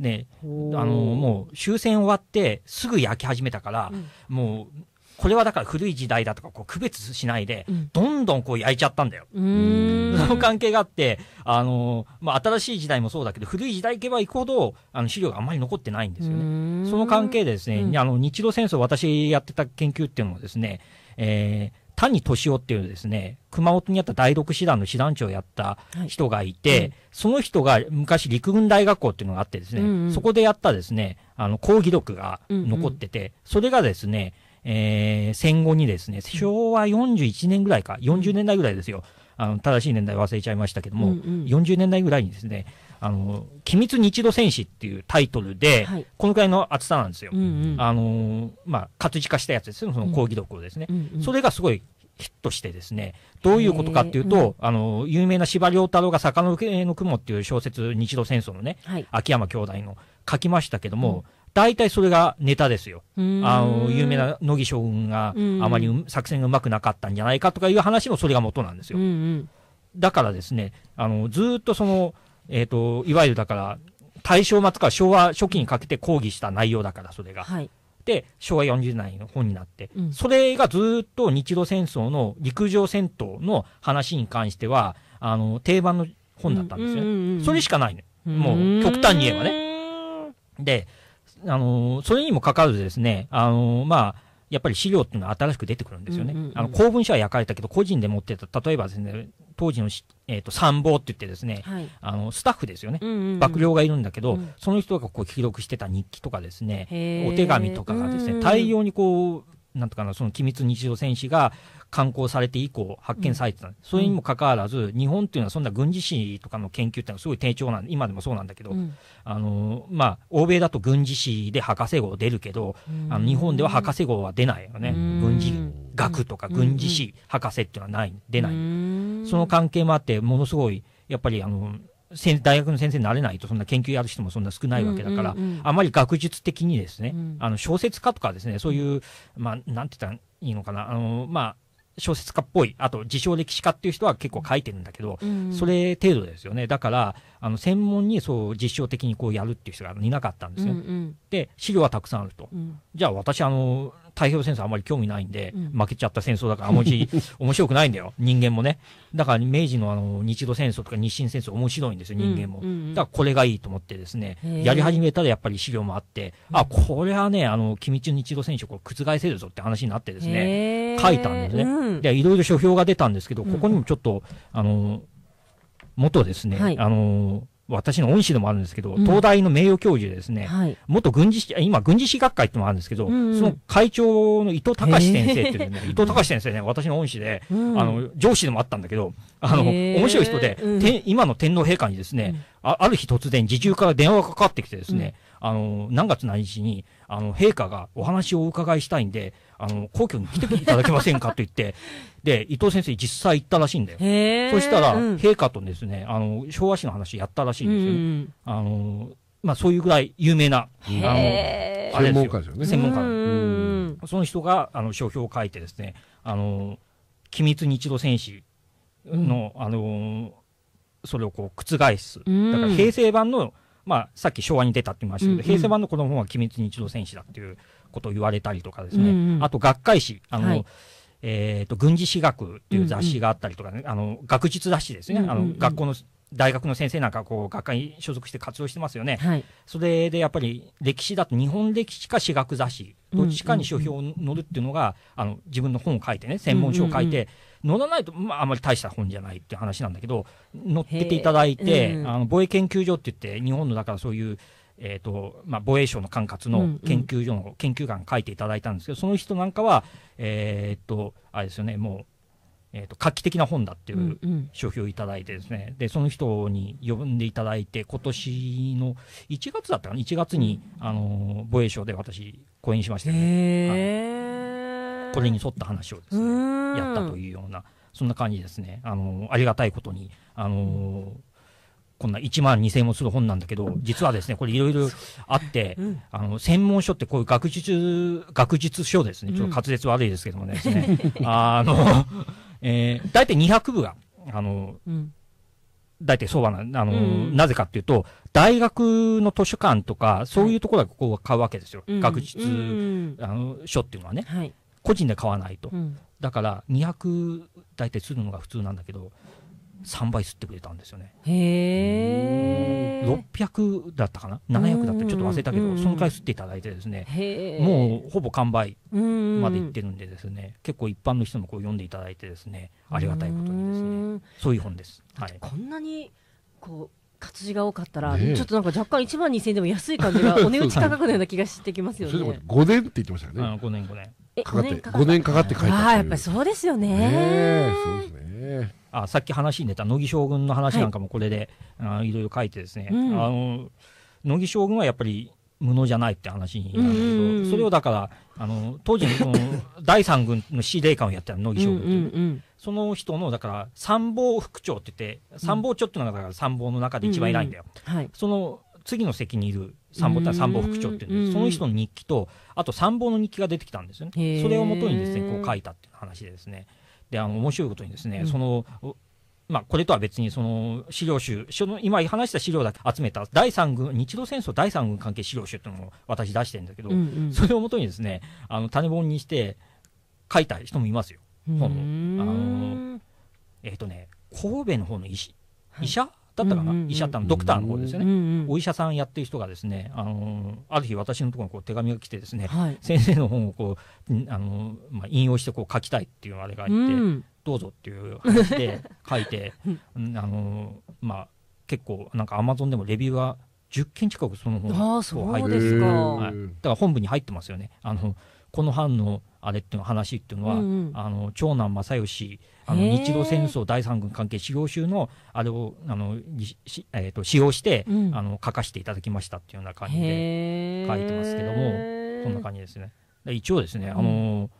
ね、あの、もう終戦終わってすぐ焼き始めたから、うん、もうこれはだから古い時代だとかこう区別しないで、どんどんこう焼いちゃったんだよ。その関係があって、あの、まあ、新しい時代もそうだけど、古い時代行けば行くほど、あの、資料があんまり残ってないんですよね。その関係でですね、うん、あの、日露戦争私やってた研究っていうのもですね、えー、谷敏夫っていうですね、熊本にあった第六師団の師団長をやった人がいて、はいうん、その人が昔陸軍大学校っていうのがあってですね、うんうん、そこでやったですね、あの、講義録が残ってて、うんうん、それがですね、えー、戦後にですね、昭和41年ぐらいか、40年代ぐらいですよ。あの、正しい年代忘れちゃいましたけども、うんうん、40年代ぐらいにですね、あの、機密日露戦士っていうタイトルで、はい、このくらいの厚さなんですよ。うんうん、あの、まあ、活字化したやつですね、その講義録をですね、うんうん、それがすごいヒットしてですね、どういうことかっていうと、うん、あの、有名な司馬太郎が坂の上の雲っていう小説、日露戦争のね、はい、秋山兄弟の書きましたけども、うん大体それがネタですよ。あの、有名な乃木将軍があまり作戦がうまくなかったんじゃないかとかいう話もそれが元なんですよ。うんうん、だからですね、あの、ずっとその、えっ、ー、と、いわゆるだから、大正末から昭和初期にかけて抗議した内容だから、それが。はい、で、昭和40年の本になって、うん、それがずっと日露戦争の陸上戦闘の話に関しては、あの、定番の本だったんですよ、それしかないね。もう、極端に言えばね。で、あの、それにもかかわらずですね、あの、まあ、やっぱり資料っていうのは新しく出てくるんですよね。うんうんうん、あの公文書は焼かれたけど、個人で持ってた、例えばですね、当時の、えーと、と参謀って言ってですね、はい、あのスタッフですよね、うんうんうん、幕僚がいるんだけど、うん、その人がこう記録してた日記とかですね、お手紙とかがですね、大量にこう、なんとかな、その機密日常戦士が刊行されて以降、発見されてた、うん、それにもかかわらず、日本っていうのはそんな軍事史とかの研究っていうのはすごい低調なんで、今でもそうなんだけど、うん、あのまあ、欧米だと軍事史で博士号出るけど、あの日本では博士号は出ないよね、軍事学とか軍事史博士っていうのはない、出ない。その関係もあって、ものすごい、やっぱりあの大学の先生になれないと、そんな研究やる人もそんな少ないわけだから、あまり学術的にですね、あの小説家とかですね、そういう、まあ、なんて言ったらいいのかな、あの、まあ、小説家っぽい、あと自称歴史家っていう人は結構書いてるんだけど、うん、それ程度ですよね。だから、あの、専門にそう実証的にこうやるっていう人がいなかったんですよ、うんうん、で、資料はたくさんあると。うん、じゃあ私、あの、太平洋戦争あんまり興味ないんで、負けちゃった戦争だからあんまり 面白くないんだよ、人間もね。だから明治のあの日露戦争とか日清戦争面白いんですよ、人間も。だからこれがいいと思ってですね、やり始めたらやっぱり資料もあって、あ、これはね、あの、君中日露戦争を覆せるぞって話になってですね、書いたんですね。で、いろいろ書評が出たんですけど、ここにもちょっと、あの、元ですね、はい、あの、私の恩師でもあるんですけど、うん、東大の名誉教授でですね、はい、元軍事士、今軍事士学会ってもあるんですけど、うんうん、その会長の伊藤隆先生っていうね、伊藤隆先生ね、私の恩師で、うん、あの、上司でもあったんだけど、あの、面白い人で、うん、今の天皇陛下にですね、あ、ある日突然、自重から電話がかかってきてですね、あの、何月何日に、あの、陛下がお話をお伺いしたいんで、あの、皇居に来ていただけませんかと言って、で、伊藤先生実際行ったらしいんだよ。そしたら、陛下とですね、あの、昭和史の話やったらしいんですよ、ねうん、あの、まあ、そういうぐらい有名な、あの、あれ専門家ですよね。専門家。うんその人が、あの、書評を書いてですね、あの、機密日露戦士の、あの、それをこう、覆す。だから平成版の、まあ、さっき昭和に出たって言いましたけど、うんうん、平成版のこの本は機密日露戦士だっていうことを言われたりとかですね、うんうん、あと学会誌、あの、はい、えっ、と、軍事史学という雑誌があったりとかね、うんうん、あの、学術雑誌ですね、あの、学校の、大学の先生なんかこう学会に所属して活動してますよね、はい、それでやっぱり歴史だと日本歴史か史学雑誌どっちかに書評を載るっていうのが、あの自分の本を書いてね専門書を書いて、載らないと、まあ、あまり大した本じゃないって話なんだけど載っけていただいて、あの防衛研究所って言って日本のだからそういうえーとまあ、防衛省の管轄の研究所の研究官書いていただいたんですけど、うんうん、その人なんかは、えー、っとあれですよねもう、えー、っと画期的な本だっていう書評をいただいてですね、うんうん、でその人に呼んでいただいて今年の1月だったかな1月に、あの防衛省で私講演しましたね、これに沿った話をですねやったというようなそんな感じですねあのありがたいことにあの、うんこんな1万2000円もする本なんだけど、実はですね、これいろいろあって、うん、あの、専門書ってこういう学術、学術書ですね。ちょっと滑舌悪いですけどもね。うん、あの、えー、大体200部が、あの、うん大体そうはな、あの、うん、なぜかっていうと、大学の図書館とか、そういうところはここを買うわけですよ。はい、学術、うん、あの、書っていうのはね、はい。個人で買わないと。うん、だから、200、大体するのが普通なんだけど、3倍吸ってくれたんですよね。へ600だったかな700だったちょっと忘れたけど、そのくらい吸っていただいてですねもうほぼ完売までいってるんでですね、結構一般の人もこう読んでいただいてですねありがたいことにですねそういう本です。はい、こんなにこう活字が多かったら、ちょっとなんか若干1万2000円でも安い感じが お値打ち価格のような気がしてきますよね。そ5年って言ってましたよね。5年5年。かかって、5年かかって書いてああ、やっぱりそうですよね。ねそうですね。あさっき話に出た乃木将軍の話なんかもこれで、はい、あいろいろ書いてですね、うん、あの乃木将軍はやっぱり無能じゃないって話になるんすけど、それをだから、あの、当時のの第三軍の司令官をやってた乃木将軍う、んうんうん、その人の、だから、参謀副長って言って、参謀長っていうのがだから参謀の中で一番偉いんだよ。うんうんはい、その次の席にいる参謀って参謀副長っていうその人の日記と、あと参謀の日記が出てきたんですよね。それをもとにですね、こう書いたっていう話でですね。であの面白いことにですね、うん、そのまあ、これとは別にその資料集、の今話した資料だけ集めた第3軍日露戦争第3軍関係資料集というのを私出してるんだけど、うんうん、それをもとにですねあの種本にして書いた人もいますよ、本のあのえっ、ー、とね神戸の方の医師医者、はいだったかな、医者ってドクターの方ですよね、お医者さんやってる人がですね、あのある日私のところにこう手紙が来てですね、はい、先生の本をこうあの、まあ、引用してこう書きたいっていうあれがいて、うん、どうぞっていう話で書いて、あのまあ、結構なんかアマゾンでもレビューが10件近くその本を入って、はい、だから本部に入ってますよね。あのこの班のあれっていう話っていうのは、うんうん、あの長男正義あの日露戦争第三軍関係使用集のあれをあのし、えーと、使用して、うん、あの書かせていただきましたっていうような感じで書いてますけどもそんな感じですね。一応ですね、あの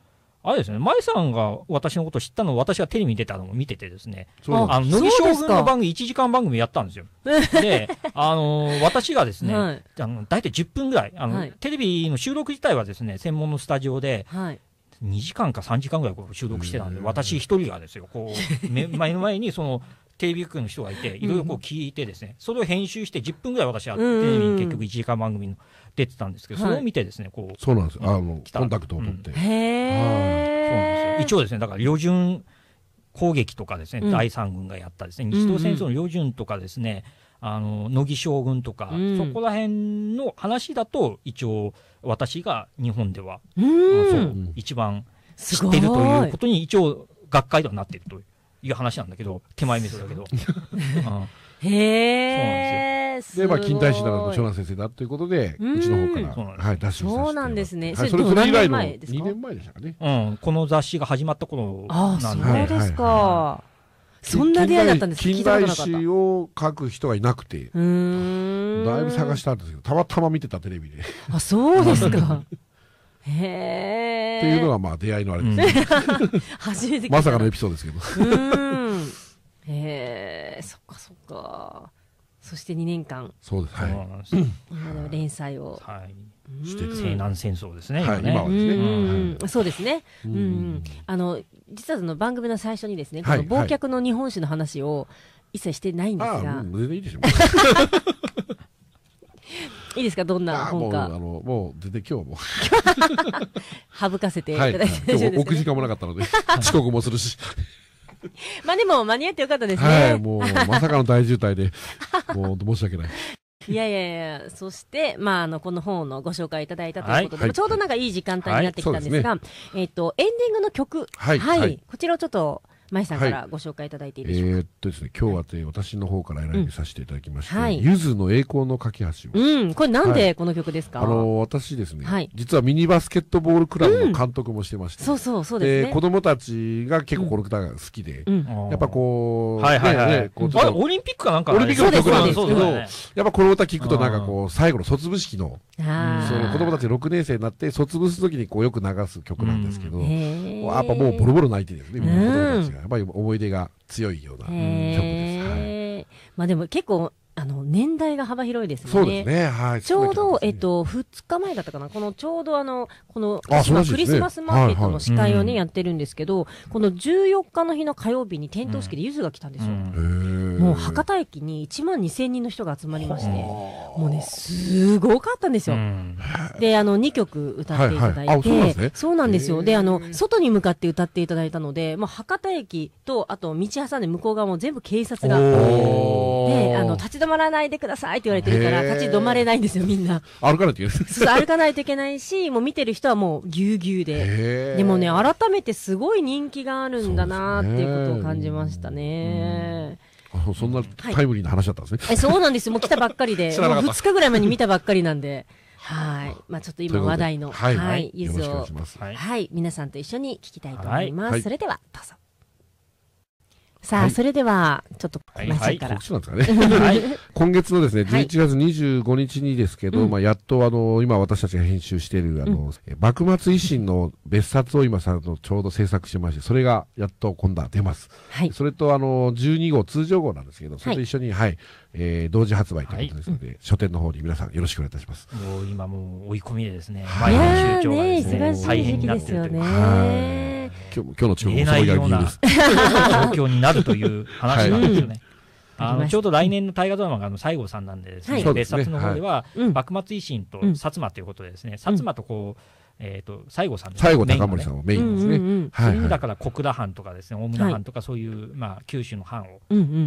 あれですね、舞さんが私のこと知ったのを私がテレビに出たのを見ててですね、あの、乃木将軍の番組、1時間番組やったんですよ。で、あのー、私がですね、はい、あの、大体10分ぐらい、あの、はい、テレビの収録自体はですね、専門のスタジオで、はい、2時間か3時間ぐらいこう収録してたんで、私一人がですよ、こう、目 の前にその、テレビ局の人がいて、いろいろこう聞いてですね、それを編集して10分ぐらい私はテレビに結局1時間番組の出てたんですけど、それを見てですね、こう。そうなんですよ。あの、コンタクトを取って。そうなんですよ。一応ですね、だから旅順攻撃とかですね、第三軍がやったですね、日露戦争の旅順とかですね、あの乃木将軍とか、うん、そこら辺の話だと一応私が日本では、うん、そう一番知ってるということに一応学会ではなってるという話なんだけど手前味噌だけど。うん、すよ。で、まあ、近代史なら長南先生だということで、うちの方から、はい、出しそうなんですね。はい、それ、それ以来の2年前でしたかね。うん、この雑誌が始まった頃なんで。あ、そうですか。そんな出会いだったんです近代史を書く人がいなくてだいぶ探したんですけどたまたま見てたテレビであそうですか へえっていうのがまあ出会いのあれですね、うん、初めてまさかのエピソードですけどうへえそっかそっかそして2年間そうですはい、連載を、はいして西南戦争ですね、はい、今はですね。そうですね。うん。あの、実はその番組の最初にですね、この忘却の日本史の話を一切してないんですが。いいですよ。いいですか、どんな本か。あの、もう、全然今日も。省かせていただいて、はい、置く時間もなかったので、遅刻もするし。まあでも、間に合ってよかったですね。はい、もう、まさかの大渋滞で、もう、申し訳ない。いやいやいや、そして、まあ、あの、この本のご紹介いただいたということで、はい、ちょうどなんかいい時間帯になってきたんですが、はいね、えっ、ー、と、エンディングの曲、はい、こちらをちょっと、舞さんからご紹介いただいていいでしょうか、はい、えー、っとですね今日はて、ね、私の方から選びさせていただきまして、うんはい、ゆずの栄光の架け橋うんこれなんでこの曲ですか、はい、あの私ですね、はい、実はミニバスケットボールクラブの監督もしてまして、うん、そうそうそうですね、え子供たちが結構この歌が好きで、うん、やっぱこうはいはいはい、ね、こうあれオリンピックかなんか、オリンピックの曲なんですけど、ね、やっぱこの歌聞くとなんかこう最後の卒部式のその子供たち6年生になって卒部するときにこうよく流す曲なんですけど、うん、やっぱもうボロボロ泣いてですね子供たちが。やっぱり思い出が強いような曲です。はい、まあでも結構あの年代が幅広いですね。そうですね。はい。ちょうど、ね、えっと、2日前だったかな。このちょうどあの、この、ね、クリスマスマーケットの司会をね、はいはい、やってるんですけど、この14日の日の火曜日に点灯式でゆずが来たんですよ。博多駅に1万2000人の人が集まりまして、もうね、すごかったんですよ。で、あの、2曲歌っていただいて、そうなんですよ。で、あの、外に向かって歌っていただいたので、もう博多駅と、あと、道挟んで向こう側も全部警察が、で、あの、立ち止まらないでくださいって言われてるから、立ち止まれないんですよ、みんな。歩かないといけない。そう、歩かないといけないし、もう見てる人はもうぎゅうぎゅうで。でもね、改めてすごい人気があるんだなっていうことを感じましたね。そんなタイムリーな話だったんですね。はい、えそうなんですよ。もう来たばっかりで、もう2日ぐらい前に見たばっかりなんで、はい。まあちょっと今話題の、はい、ゆずを、はい、皆さんと一緒に聞きたいと思います。それでは、どうぞ。さあ、はい、それでは、ちょっと、はい、はい、はい、今月のですね、11月25日にですけど、はい、まあ、やっとあの、今私たちが編集している、あの、うん、幕末維新の別冊を今さ、ちょうど制作しまして、それが、やっと今度は出ます。はい。それと、あの、12号、通常号なんですけど、それと一緒に、はい、はい、えー、同時発売ということですので、はい、書店の方に皆さんよろしくお願いいたします。もう今もう追い込みでですね、毎日出張ね、大変になっですよね。はい。今日の地方もそれが理状況になるという話なんですよね。あのちょうど来年の大河ドラマがあの西郷さんなんでです、ね別冊の方では、幕末維新と薩摩ということでですね、薩摩とこう、えー、と西郷さん西郷隆盛さんはメインですね。いだから小倉藩とかですね大村藩とかそういう、まあ、九州の藩を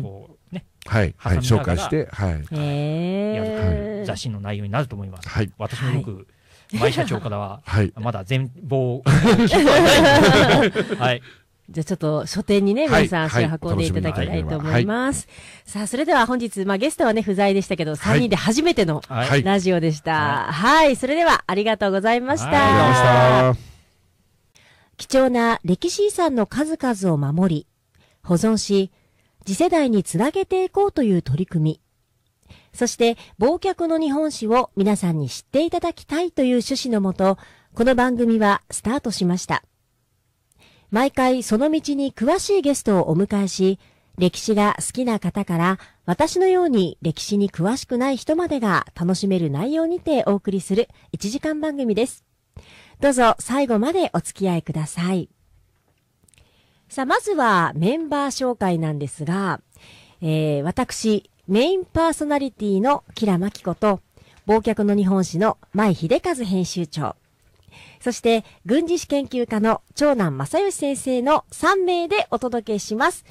こう、ねはいはい、紹介して、はい、やる雑誌の内容になると思います。はい、私もよく、前社長からは、はい、まだ全貌 はい。じゃあちょっと書店にね、皆さん足を運んでいただきたいと思います。さあ、それでは本日、まあゲストはね、不在でしたけど、3人で初めてのラジオでした。はい、それではありがとうございました。貴重な歴史遺産の数々を守り、保存し、次世代につなげていこうという取り組み。そして忘却の日本史を皆さんに知っていただきたいという趣旨のもと、この番組はスタートしました。毎回その道に詳しいゲストをお迎えし、歴史が好きな方から私のように歴史に詳しくない人までが楽しめる内容にてお送りする1時間番組です。どうぞ最後までお付き合いください。さあ、まずはメンバー紹介なんですが、えー、私、メインパーソナリティのキラマキコと、忘却の日本史の舞秀和編集長。そして、軍事史研究家の長男正義先生の3名でお届けします。